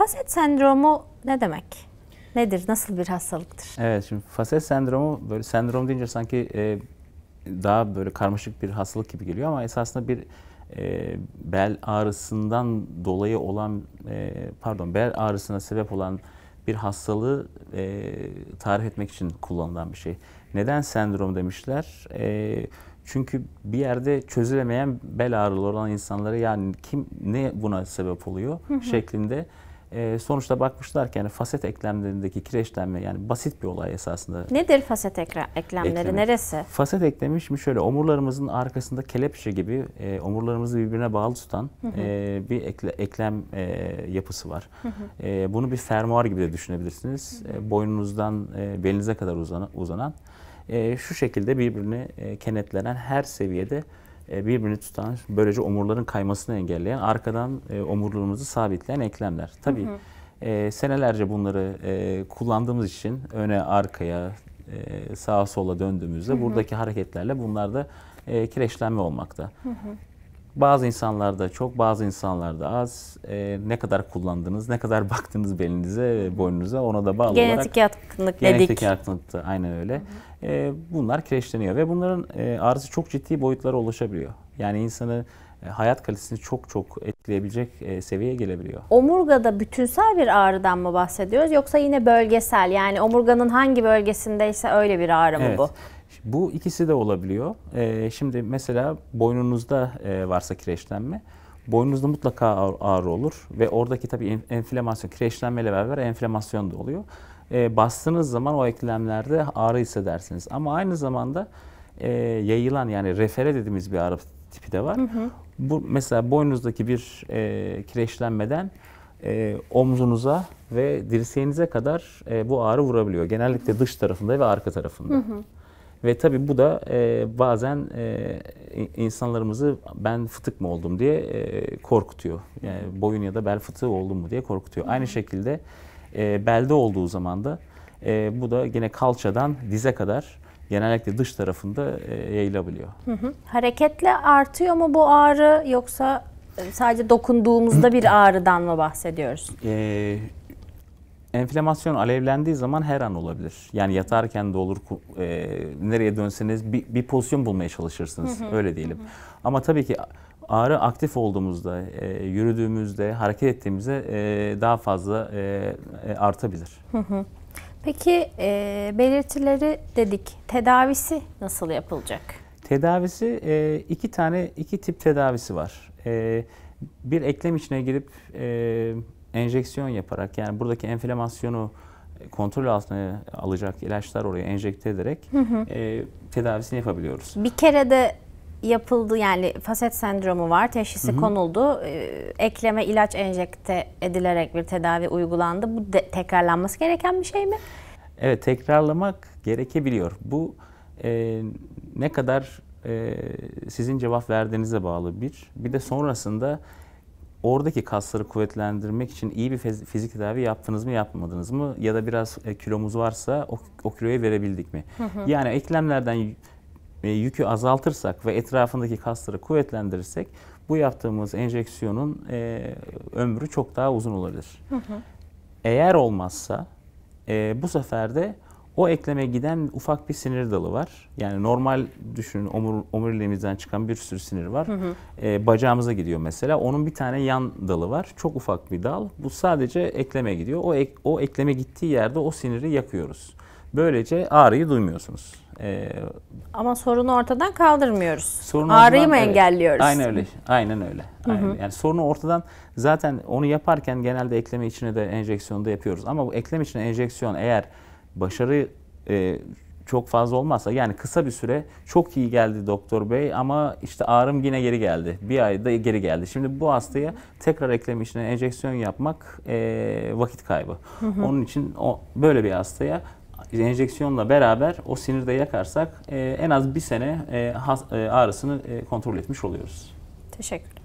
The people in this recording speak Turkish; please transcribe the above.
Faset sendromu ne demek? Nedir? Nasıl bir hastalıktır? Evet şimdi faset sendromu böyle sendrom deyince sanki e, daha böyle karmaşık bir hastalık gibi geliyor ama esasında bir e, bel ağrısından dolayı olan e, pardon bel ağrısına sebep olan bir hastalığı e, tarif etmek için kullanılan bir şey. Neden sendrom demişler? E, çünkü bir yerde çözülemeyen bel ağrıları olan insanlara yani kim ne buna sebep oluyor şeklinde e, sonuçta bakmışlar ki yani faset eklemlerindeki kireçlenme yani basit bir olay esasında. Nedir faset ekra- eklemleri? Eklemi. Neresi? Faset eklemi şimdi şöyle omurlarımızın arkasında kelepçe gibi e, omurlarımızı birbirine bağlı tutan hı hı. E, bir ekle, eklem e, yapısı var. Hı hı. E, bunu bir fermuar gibi de düşünebilirsiniz. Hı e, hı. E, boynunuzdan e, belinize kadar uzanan, uzanan e, şu şekilde birbirini e, kenetlenen her seviyede e, birbirini tutan, böylece omurların kaymasını engelleyen, arkadan e, omurluğumuzu sabitleyen eklemler. Tabii hı hı. E, senelerce bunları kullandığımız için öne, arkaya, sağa sola döndüğümüzde hı hı. buradaki hareketlerle bunlarda e, kireçlenme olmakta. Hı hı. Bazı insanlarda çok, bazı insanlarda az. E, ne kadar kullandınız, ne kadar baktınız belinize, boynunuza ona da bağlı genetik olarak. Yatkınlık genetik yatkınlık da aynen öyle. E, bunlar kireçleniyor ve bunların e, arızı çok ciddi boyutlara ulaşabiliyor. Yani insanı e, hayat kalitesini çok çok etkileyebilecek e, seviyeye gelebiliyor. Omurgada bütünsel bir ağrıdan mı bahsediyoruz yoksa yine bölgesel yani omurganın hangi bölgesindeyse öyle bir ağrı mı evet. bu? Bu ikisi de olabiliyor. Ee, şimdi mesela boynunuzda e, varsa kireçlenme, boynunuzda mutlaka ağrı olur ve oradaki tabii enflamasyon, kireçlenmeyle beraber enflamasyon da oluyor. E, bastığınız zaman o eklemlerde ağrı hissedersiniz. Ama aynı zamanda e, yayılan yani refere dediğimiz bir ağrı tipi de var. Hı hı. Bu mesela boynunuzdaki bir e, kireçlenmeden omzunuza ve dirseğinize kadar bu ağrı vurabiliyor. Genellikle dış tarafında ve arka tarafında. Hı hı. Ve tabii bu da e, bazen e, insanlarımızı ben fıtık mı oldum diye e, korkutuyor. Yani boyun ya da bel fıtığı oldum mu diye korkutuyor. Aynı şekilde e, belde olduğu zaman da e, bu da yine kalçadan dize kadar genellikle dış tarafında e, yayılabiliyor. Hı hı. Hareketle artıyor mu bu ağrı yoksa e, sadece dokunduğumuzda bir ağrıdan mı bahsediyoruz? E, Enflamasyon alevlendiği zaman her an olabilir. Yani yatarken de olur, e, nereye dönseniz bir, bir pozisyon bulmaya çalışırsınız. Hı hı. Öyle diyelim. Hı hı. Ama tabii ki ağrı aktif olduğumuzda, e, yürüdüğümüzde, hareket ettiğimizde e, daha fazla e, e artabilir. Hı hı. Peki e, belirtileri dedik. Tedavisi nasıl yapılacak? Tedavisi e, iki tane, iki tip tedavisi var. E, bir eklem içine girip... E, enjeksiyon yaparak yani buradaki enflamasyonu e, kontrol altına e, alacak ilaçlar oraya enjekte ederek hı hı. E, tedavisini yapabiliyoruz. Bir kere de yapıldı yani faset sendromu var teşhisi hı hı. konuldu e, ekleme ilaç enjekte edilerek bir tedavi uygulandı bu de, tekrarlanması gereken bir şey mi? Evet tekrarlamak gerekebiliyor bu e, ne kadar e, sizin cevap verdiğinize bağlı bir bir de sonrasında oradaki kasları kuvvetlendirmek için iyi bir fizik tedavi yaptınız mı yapmadınız mı ya da biraz e, kilomuz varsa o, o kiloyu verebildik mi? Hı hı. Yani eklemlerden e, yükü azaltırsak ve etrafındaki kasları kuvvetlendirirsek bu yaptığımız enjeksiyonun e, ömrü çok daha uzun olabilir. Hı hı. Eğer olmazsa e, bu sefer de o ekleme giden ufak bir sinir dalı var. Yani normal düşünün omur, omuriliğimizden çıkan bir sürü sinir var. Hı hı. E, bacağımıza gidiyor mesela. Onun bir tane yan dalı var. Çok ufak bir dal. Bu sadece ekleme gidiyor. O, ek, o ekleme gittiği yerde o siniri yakıyoruz. Böylece ağrıyı duymuyorsunuz. Ee, Ama sorunu ortadan kaldırmıyoruz. Sorunu Ağrıyı ortadan, mı engelliyoruz? Aynen öyle. Aynen öyle. Hı hı. Aynen. Yani sorunu ortadan zaten onu yaparken genelde ekleme içine de da yapıyoruz. Ama bu ekleme içine enjeksiyon eğer başarı e, çok fazla olmazsa yani kısa bir süre çok iyi geldi doktor bey ama işte ağrım yine geri geldi. Bir ayda geri geldi. Şimdi bu hastaya tekrar eklem içine enjeksiyon yapmak e, vakit kaybı. Hı hı. Onun için o böyle bir hastaya enjeksiyonla beraber o sinirde yakarsak e, en az bir sene e, has, e, ağrısını e, kontrol etmiş oluyoruz. Teşekkür